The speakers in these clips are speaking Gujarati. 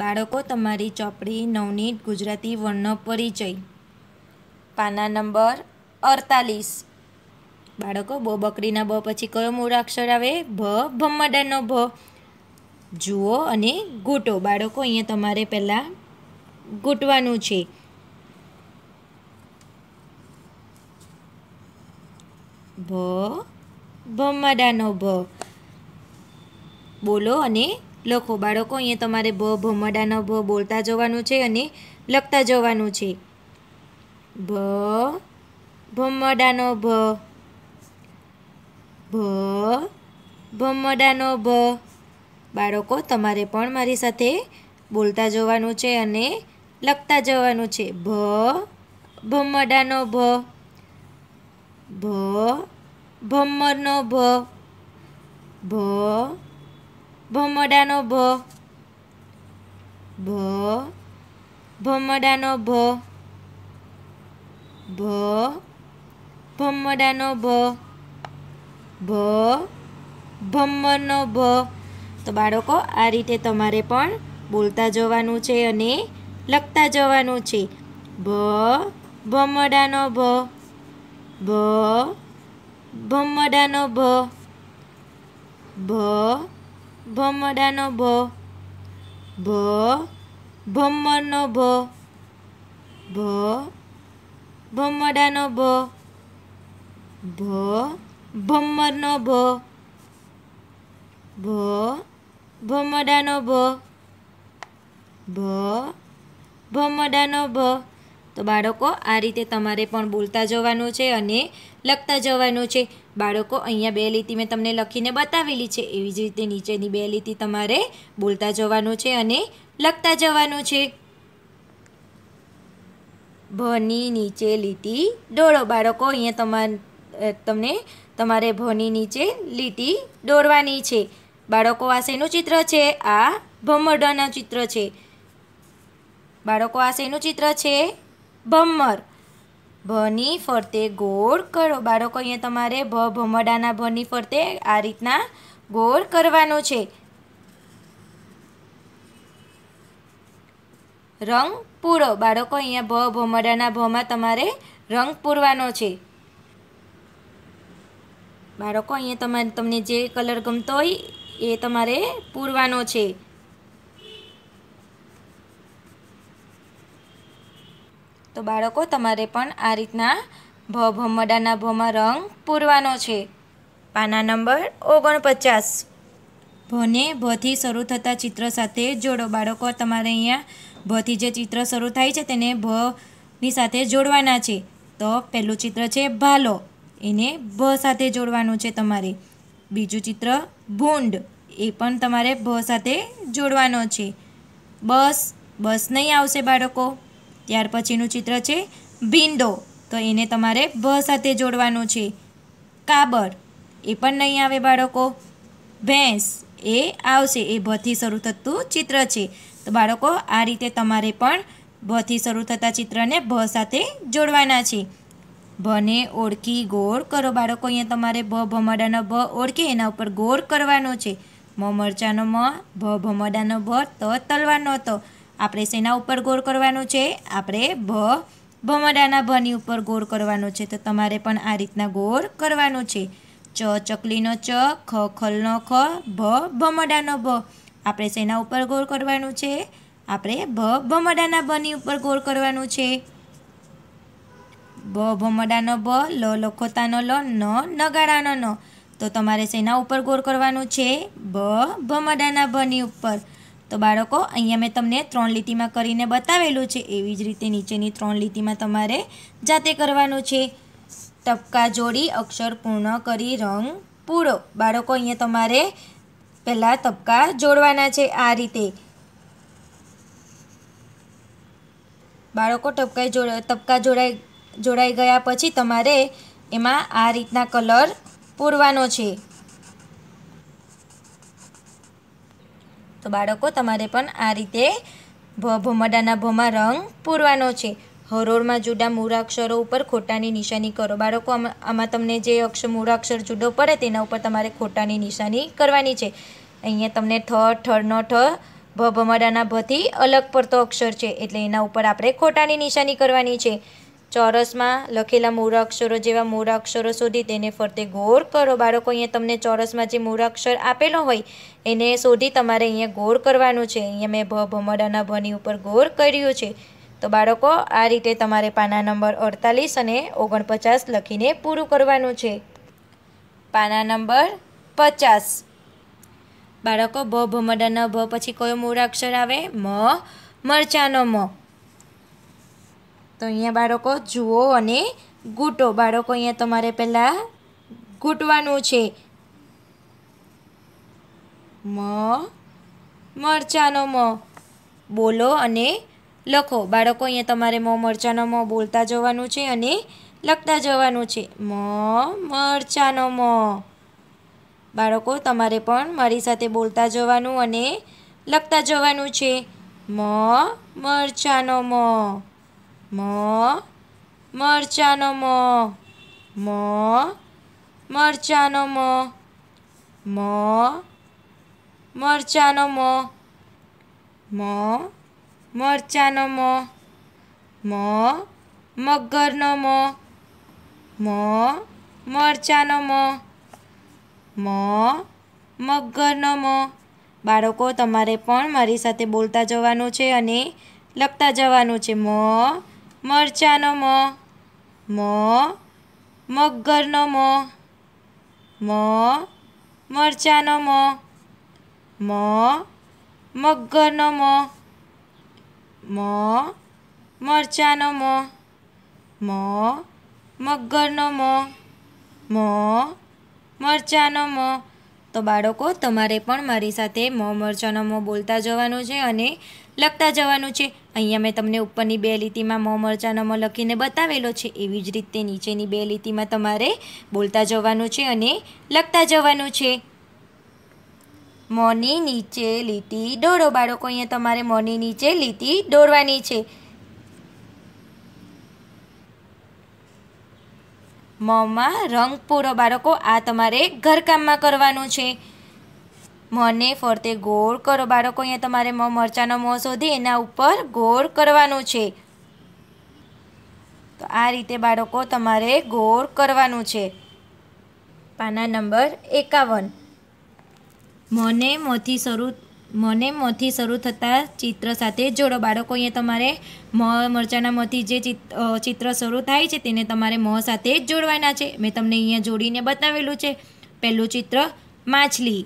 બાળકો તમારી ચોપડી નવનીત ગુજરાતી વર્ણ પરિચય પાના નંબર અડતાલીસ બાળકો બ બકરીના બ પછી કયો મૂળાક્ષર આવે ભ ભમ્મડાનો ભ જુઓ અને ગૂંટો બાળકો અહીંયા તમારે પહેલાં ગૂંટવાનું છે ભ ભમ્મડાનો ભ બોલો અને લખો બાળકો અહીંયા તમારે ભ ભમડાનો ભ બોલતા જવાનું છે અને લખતા જવાનું છે ભ ભમડાનો ભ ભ ભમડાનો ભ બાળકો તમારે પણ મારી સાથે બોલતા જવાનું છે અને લખતા જવાનું છે ભ ભમડાનો ભ ભ ભમરનો ભ ભ ભમડાનો ભ ભ ભમડાનો ભ ભ ભમડાનો ભ ભ ભમ્મનો ભ તો બાળકો આ રીતે તમારે પણ બોલતા જવાનું છે અને લખતા જવાનું છે ભ ભમડાનો ભ ભ ભમડાનો ભ ભ ભમડાનો ભ ભ ભમરનો ભ ભ ભમડાનો ભ ભ ભમરનો ભ ભ ભમડાનો ભ ભ ભમડાનો ભ તો બાળકો આ રીતે તમારે પણ બોલતા જવાનું છે અને લખતા જવાનું છે બાળકો અહીંયા બે લીટી મેં તમને લખીને બતાવેલી છે એવી જ રીતે નીચેની બે લીટી તમારે બોલતા જવાનું છે અને લખતા જવાનું છે ભની નીચે લીટી દોડો બાળકો અહીંયા તમાર તમને તમારે ભની નીચે લીટી દોરવાની છે બાળકો આ શેનું ચિત્ર છે આ ભમરડાના ચિત્ર છે બાળકો આ શેનું ચિત્ર છે ભમર ભની ફરતે ગોળ કરો બાળકો અહીંયા તમારે ભ ભમડાના ભની ફરતે આ રીતના ગોળ કરવાનો છે રંગ પૂરો બાળકો અહીંયા ભ ભમડાના ભમાં તમારે રંગ પૂરવાનો છે બાળકો અહીંયા તમારે તમને જે કલર ગમતો હોય એ તમારે પૂરવાનો છે તો બાળકો તમારે પણ આ રીતના ભ ભમડાના ભમાં રંગ પૂરવાનો છે પાના નંબર ઓગણપચાસ ભને ભથી શરૂ થતા ચિત્ર સાથે જોડો બાળકો તમારે અહીંયા ભથી જે ચિત્ર શરૂ થાય છે તેને ભની સાથે જોડવાના છે તો પહેલું ચિત્ર છે ભાલો એને ભ સાથે જોડવાનું છે તમારે બીજું ચિત્ર ભૂંડ એ પણ તમારે ભ સાથે જોડવાનો છે બસ બસ નહીં આવશે બાળકો ત્યાર પછીનું ચિત્ર છે ભીંડો તો એને તમારે ભ સાથે જોડવાનું છે કાબર એ પણ નહીં આવે બાળકો ભેંસ એ આવશે એ ભથી શરૂ થતું ચિત્ર છે તો બાળકો આ રીતે તમારે પણ ભથી શરૂ થતા ચિત્રને ભ સાથે જોડવાના છે ભને ઓળખી ગોળ કરો બાળકો અહીંયા તમારે ભ ભમડાનો ભ ઓળખે એના ઉપર ગોળ કરવાનો છે મ મરચાનો મ ભ ભમડાનો ભ ત તલવાનો તો આપણે શેના ઉપર ગોળ કરવાનું છે આપણે ભ ભમડાના ભની ઉપર ગોળ કરવાનો છે તો તમારે પણ આ રીતના ગોળ કરવાનો છે ચ ચકલીનો ચ ખ ખલનો ખ ભ ભમડાનો ભ આપણે શેના ઉપર ગોળ કરવાનું છે આપણે ભ ભમડાના ભની ઉપર ગોળ કરવાનું છે બ ભમડાનો બ લ લખોતાનો લ ન નગાડાનો ન તો તમારે શેના ઉપર ગોળ કરવાનું છે ભ ભમડાના ભની ઉપર તો બાળકો અહીંયા મેં તમને ત્રણ લીટીમાં કરીને બતાવેલું છે એવી જ રીતે નીચેની ત્રણ લીટીમાં તમારે જાતે કરવાનું છે ટપકા જોડી અક્ષર પૂર્ણ કરી રંગ પૂરો બાળકો અહીંયા તમારે પહેલાં ટપકા જોડવાના છે આ રીતે બાળકો ટપકાઈ જોડ ટપકા જોડાઈ જોડાઈ ગયા પછી તમારે એમાં આ રીતના કલર પૂરવાનો છે તો બાળકો તમારે પણ આ રીતે ભ ભમડાના ભમાં રંગ પૂરવાનો છે હરોળમાં જુદા મૂળાક્ષરો ઉપર ખોટાની નિશાની કરો બાળકો આમાં તમને જે અક્ષર મૂળાક્ષર જુદો પડે તેના ઉપર તમારે ખોટાની નિશાની કરવાની છે અહીંયા તમને ઠ ઠળનો ઠ ભ ભમડાના ભથી અલગ પડતો અક્ષર છે એટલે એના ઉપર આપણે ખોટાની નિશાની કરવાની છે ચોરસમાં લખેલા મૂળાક્ષરો જેવા મૂળાક્ષરો શોધી તેને ફરતે ગોળ કરો બાળકો અહીંયા તમને ચોરસમાં જે મૂળાક્ષર આપેલો હોય એને શોધી તમારે અહીંયા ગોળ કરવાનું છે અહીંયા મેં ભ ભમડાના ભની ઉપર ગોળ કર્યું છે તો બાળકો આ રીતે તમારે પાના નંબર અડતાલીસ અને ઓગણપચાસ લખીને પૂરું કરવાનું છે પાના નંબર પચાસ બાળકો ભ ભમડાના ભ પછી કયો મૂળાક્ષર આવે મ મરચાનો મ તો અહીંયા બાળકો જુઓ અને ગૂંટો બાળકો અહીંયા તમારે પહેલાં ઘૂંટવાનું છે મ મરચાનો મ બોલો અને લખો બાળકો અહીંયા તમારે મ મરચાનો મ બોલતા જવાનું છે અને લખતા જવાનું છે મ મરચાનો મ બાળકો તમારે પણ મારી સાથે બોલતા જવાનું અને લખતા જવાનું છે મ મરચાનો મ મ મરચાનો મ મ મરચાનો મ મ મરચાનો મ મ મરચાનો મ મ મગરનો મ મ મરચાનો મ મ મગરનો મ બાળકો તમારે પણ મારી સાથે બોલતા જવાનું છે અને લખતા જવાનું છે મ મરચાનો મ મ મગરનો મ મ મરચાનો મ મ મગરનો મ મ મરચાનો મ મ મગરનો મ મ મરચાનો મ તો બાળકો તમારે પણ મારી સાથે મ મરચાનો મો બોલતા જવાનું છે અને લખતા જવાનું છે અહીંયા મેં તમને ઉપરની બે લીટીમાં મો મરચા નમો લખીને બતાવેલો છે એવી જ રીતે નીચેની બે લીટીમાં તમારે બોલતા જવાનું છે અને લખતા જવાનું છે મોની નીચે લીટી દોડો બાળકો અહીંયા તમારે મોની નીચે લીટી દોડવાની છે મોમાં રંગ પૂરો બાળકો આ તમારે ઘરકામમાં કરવાનું છે મને ફરતે ગોળ કરો બાળકો અહીંયા તમારે મોં મરચાંનો મોં શોધી એના ઉપર ગોળ કરવાનું છે તો આ રીતે બાળકો તમારે ગોળ કરવાનું છે પાના નંબર એકાવન મને મોંથી શરૂ મને મોંથી શરૂ થતાં ચિત્ર સાથે જોડો બાળકો અહીંયા તમારે મ મરચાના મોંથી જે ચિત્ર શરૂ થાય છે તેને તમારે મોં સાથે જ જોડવાના છે મેં તમને અહીંયા જોડીને બતાવેલું છે પહેલું ચિત્ર માછલી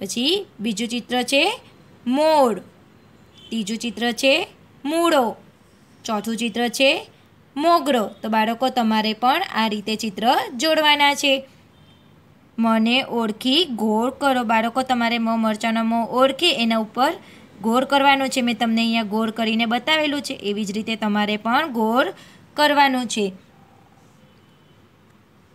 પછી બીજું ચિત્ર છે મોર ત્રીજું ચિત્ર છે મૂળો ચોથું ચિત્ર છે મોગરો તો બાળકો તમારે પણ આ રીતે ચિત્ર જોડવાના છે મને ઓળખી ગોળ કરો બાળકો તમારે મ મરચાંનો મ ઓળખી એના ઉપર ગોળ કરવાનો છે મેં તમને અહીંયા ગોળ કરીને બતાવેલું છે એવી જ રીતે તમારે પણ ગોળ કરવાનું છે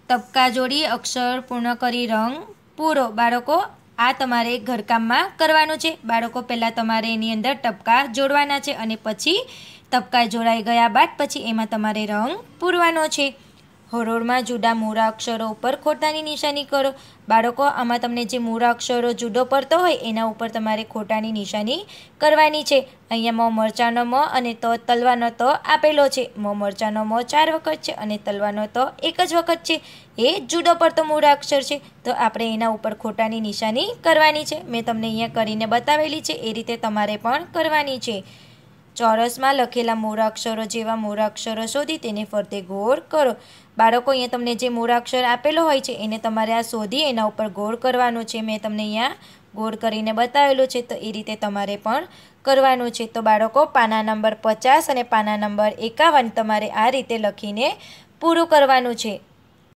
તબકા જોડી અક્ષર પૂર્ણ કરી રંગ પૂરો બાળકો આ તમારે ઘરકામમાં કરવાનું છે બાળકો પહેલાં તમારે એની અંદર ટપકા જોડવાના છે અને પછી તબકા જોડાઈ ગયા બાદ પછી એમાં તમારે રંગ પૂરવાનો છે હરોળમાં જુદા મૂળા અક્ષરો ઉપર ખોટાની નિશાની કરો બાળકો આમાં તમને જે મૂળા અક્ષરો જુદો પડતો હોય એના ઉપર તમારે ખોટાની નિશાની કરવાની છે અહીંયા મ મરચાનો મ અને ત તલવાનો ત આપેલો છે મ મરચાનો મ ચાર વખત છે અને તલવાનો ત એક જ વખત છે એ જુદો પડતો મૂળા અક્ષર છે તો આપણે એના ઉપર ખોટાની નિશાની કરવાની છે મેં તમને અહીંયા કરીને બતાવેલી છે એ રીતે તમારે પણ કરવાની છે ચોરસમાં લખેલા મોરા જેવા મોરા શોધી તેને ફરતે ગોળ કરો બાળકો અહીંયા તમને જે મોરા આપેલો હોય છે એને તમારે આ શોધી એના ઉપર ગોળ કરવાનો છે મેં તમને અહીંયા ગોળ કરીને બતાવેલું છે તો એ રીતે તમારે પણ કરવાનું છે તો બાળકો પાના નંબર પચાસ અને પાના નંબર એકાવન તમારે આ રીતે લખીને પૂરું કરવાનું છે